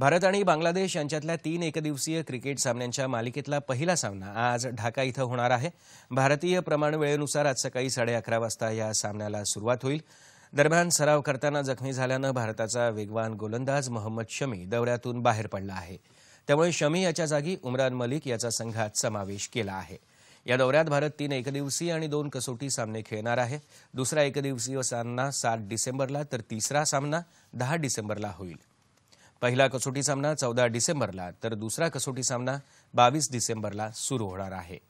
भारत आणि बांगलादेश यांच्यातल्या तीन एकदिवसीय क्रिकेट सामन्यांच्या मालिकेतला पहिला सामना आज ढाका इथं होणार आहे भारतीय प्रमाण वेळेनुसार आज सकाळी साडे अकरा वाजता या सामन्याला सुरुवात होईल दरम्यान सराव करताना जखमी झाल्यानं भारताचा वेगवान गोलंदाज मोहम्मद शमी दौऱ्यातून बाहेर पडला आहे त्यामुळे शमी याच्या जागी उमरान मलिक याचा संघात समावेश केला आहे या दौऱ्यात भारत तीन एकदिवसीय आणि दोन कसोटी सामने खेळणार आहे दुसरा एकदिवसीय सामना सात डिसेंबरला तर तिसरा सामना दहा डिसेंबरला होईल पहिला कसोटी सामना चौदा डिसेंबरला तर दुसरा कसोटी सामना बावीस डिसेंबरला सुरू होणार आहे